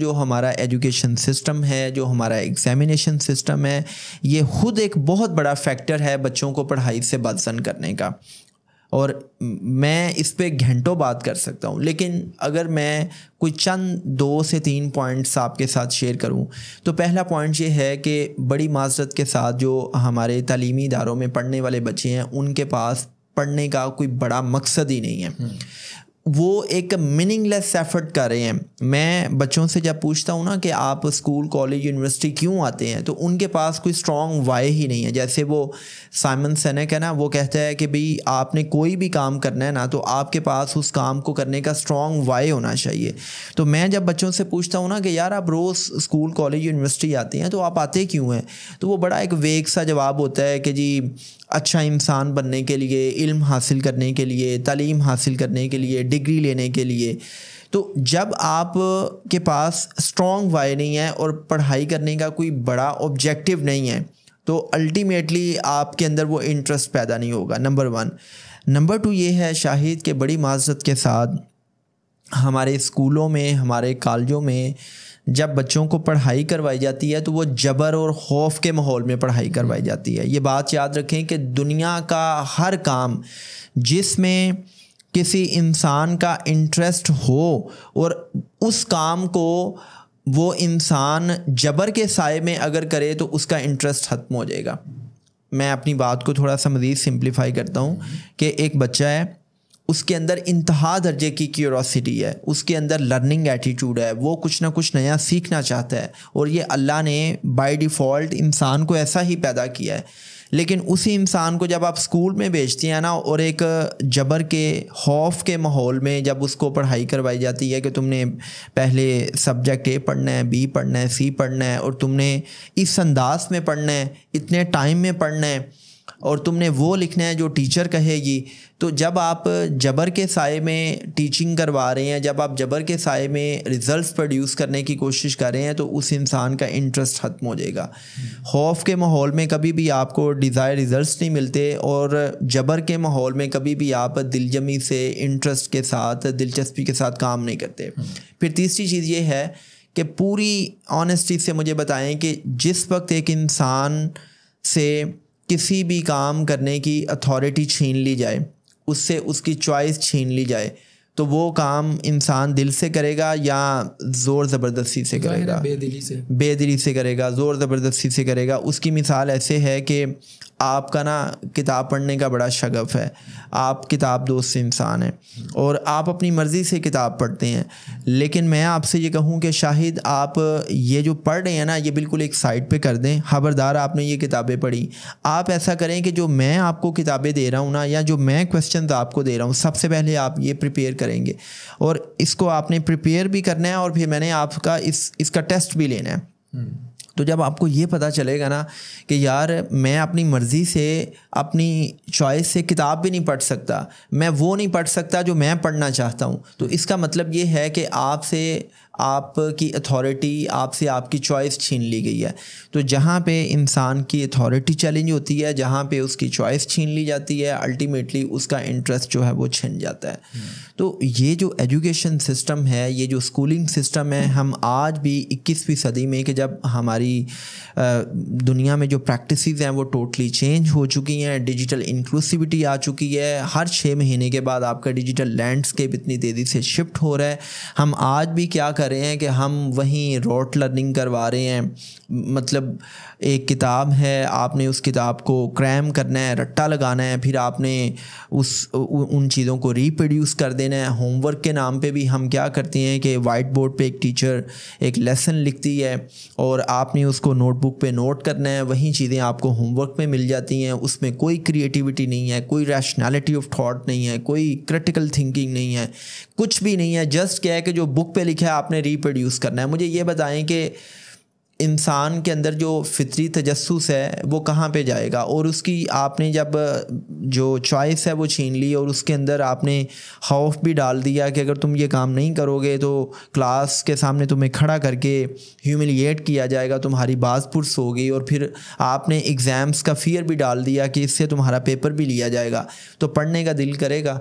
जो हमारा education system है जो हमारा एग्जामिनेशन सिस्टम है ये खुद एक बहुत बड़ा फैक्टर है बच्चों को पढ़ाई से बदसन करने का और मैं इस पर घंटों बात कर सकता हूँ लेकिन अगर मैं कोई चंद दो से तीन पॉइंट्स आपके साथ शेयर करूँ तो पहला पॉइंट ये है कि बड़ी माजरत के साथ जो हमारे तलीमी इदारों में पढ़ने वाले बच्चे हैं उनके पास पढ़ने का कोई बड़ा मकसद ही नहीं है हम्म। वो एक मीनिंगलेस एफर्ट कर रहे हैं मैं बच्चों से जब पूछता हूँ ना कि आप स्कूल कॉलेज यूनिवर्सिटी क्यों आते हैं तो उनके पास कोई स्ट्रॉन्ग वाई ही नहीं है जैसे वो साइमन सेनेक है ना वो कहता है कि भाई आपने कोई भी काम करना है ना तो आपके पास उस काम को करने का स्ट्रॉन्ग वाई होना चाहिए तो मैं जब बच्चों से पूछता हूँ ना कि यार आप रोज़ स्कूल कॉलेज यूनिवर्सिटी आते हैं तो आप आते क्यों हैं तो वो बड़ा एक वेग सा जवाब होता है कि जी अच्छा इंसान बनने के लिए इल्म हासिल करने के लिए तलीम हासिल करने के लिए डिग्री लेने के लिए तो जब आप के पास स्ट्रॉन्ग वाई नहीं है और पढ़ाई करने का कोई बड़ा ऑब्जेक्टिव नहीं है तो अल्टीमेटली आपके अंदर वो इंटरेस्ट पैदा नहीं होगा नंबर वन नंबर टू ये है शाहिद के बड़ी माजरत के साथ हमारे स्कूलों में हमारे कॉलेजों में जब बच्चों को पढ़ाई करवाई जाती है तो वो जबर और खौफ के माहौल में पढ़ाई करवाई जाती है ये बात याद रखें कि दुनिया का हर काम जिसमें किसी इंसान का इंटरेस्ट हो और उस काम को वो इंसान जबर के साय में अगर करे तो उसका इंटरेस्ट ख़त्म हो जाएगा मैं अपनी बात को थोड़ा सा मज़ीद सिंप्लीफाई करता हूँ कि एक बच्चा है उसके अंदर इंतहा दर्जे की क्यूरोसिटी है उसके अंदर लर्निंग एटीट्यूड है वो कुछ ना कुछ नया सीखना चाहता है और ये अल्लाह ने बाय डिफ़ॉल्ट इंसान को ऐसा ही पैदा किया है लेकिन उसी इंसान को जब आप स्कूल में भेजती हैं ना और एक जबर के खौफ के माहौल में जब उसको पढ़ाई करवाई जाती है कि तुमने पहले सब्जेक्ट ए पढ़ना है बी पढ़ना है सी पढ़ना है और तुमने इस अंदाज में पढ़ना है इतने टाइम में पढ़ना है और तुमने वो लिखना है जो टीचर कहेगी तो जब आप जबर के साय में टीचिंग करवा रहे हैं जब आप जबर के साय में रिजल्ट्स प्रोड्यूस करने की कोशिश कर रहे हैं तो उस इंसान का इंटरेस्ट ख़त्म हो जाएगा खौफ के माहौल में कभी भी आपको डिज़ायर रिजल्ट्स नहीं मिलते और जबर के माहौल में कभी भी आप दिलजमी से इंटरेस्ट के साथ दिलचस्पी के साथ काम नहीं करते फिर तीसरी चीज़ ये है कि पूरी ऑनेस्टी से मुझे बताएं कि जिस वक्त एक इंसान से किसी भी काम करने की अथॉरिटी छीन ली जाए उससे उसकी चॉइस छीन ली जाए तो वो काम इंसान दिल से करेगा या ज़ोर ज़बरदस्ती से करेगा बेदिली से बेदिली से करेगा ज़ोर ज़बरदस्ती से करेगा उसकी मिसाल ऐसे है कि आपका ना किताब पढ़ने का बड़ा शगफ है आप किताब दोस्त इंसान हैं और आप अपनी मर्ज़ी से किताब पढ़ते हैं लेकिन मैं आपसे ये कहूँ कि शाहिद आप ये जो पढ़ रहे हैं ना ये बिल्कुल एक साइड पे कर दें खबरदार आपने ये किताबें पढ़ी आप ऐसा करें कि जो मैं आपको किताबें दे रहा हूँ ना या जो मैं क्वेश्चन आपको दे रहा हूँ सबसे पहले आप ये प्रिपेयर करेंगे और इसको आपने प्रिपेयर भी करना है और फिर मैंने आपका इस इसका टेस्ट भी लेना है हम्म। तो जब आपको ये पता चलेगा ना कि यार मैं अपनी मर्ज़ी से अपनी चॉइस से किताब भी नहीं पढ़ सकता मैं वो नहीं पढ़ सकता जो मैं पढ़ना चाहता हूँ तो इसका मतलब ये है कि आपसे आपकी अथॉरिटी आपसे आपकी चॉइस छीन ली गई है तो जहाँ पे इंसान की अथॉरिटी चैलेंज होती है जहाँ पे उसकी चॉइस छीन ली जाती है अल्टीमेटली उसका इंटरेस्ट जो है वो छिन जाता है हम्म। तो ये जो एजुकेशन सिस्टम है ये जो स्कूलिंग सिस्टम है हम आज भी इक्कीसवीं सदी में कि जब हमारी दुनिया में जो प्रैक्टिस हैं वो टोटली चेंज हो चुकी हैं डिजिटल इंक्लूसिविटी आ चुकी है हर छः महीने के बाद आपका डिजिटल लैंडस्केप इतनी तेज़ी से शिफ्ट हो रहा है हम आज भी क्या कर कर रहे हैं कि हम वहीं रोट लर्निंग करवा रहे हैं मतलब एक किताब है आपने उस किताब को क्रैम करना है रट्टा लगाना है फिर आपने उस उन चीज़ों को रिप्रोड्यूस कर देना है होमवर्क के नाम पे भी हम क्या करते हैं कि वाइट बोर्ड पे एक टीचर एक लेसन लिखती है और आपने उसको नोटबुक पे नोट करना है वही चीज़ें आपको होमवर्क में मिल जाती हैं उसमें कोई क्रिएटिविटी नहीं है कोई रैशनैलिटी ऑफ थाट नहीं है कोई क्रिटिकल थिंकिंग नहीं है कुछ भी नहीं है जस्ट क्या है कि जो बुक पे लिखा है आपने आपने रिप्रोड्यूस करना है मुझे ये बताएं कि इंसान के अंदर जो फितरी तजस्स है वो कहाँ पे जाएगा और उसकी आपने जब जो चॉइस है वो छीन ली और उसके अंदर आपने खौफ भी डाल दिया कि अगर तुम ये काम नहीं करोगे तो क्लास के सामने तुम्हें खड़ा करके ह्यूमिलिएट किया जाएगा तुम्हारी बाज पुरस होगी और फिर आपने एग्ज़ाम्स का फियर भी डाल दिया कि इससे तुम्हारा पेपर भी लिया जाएगा तो पढ़ने का दिल करेगा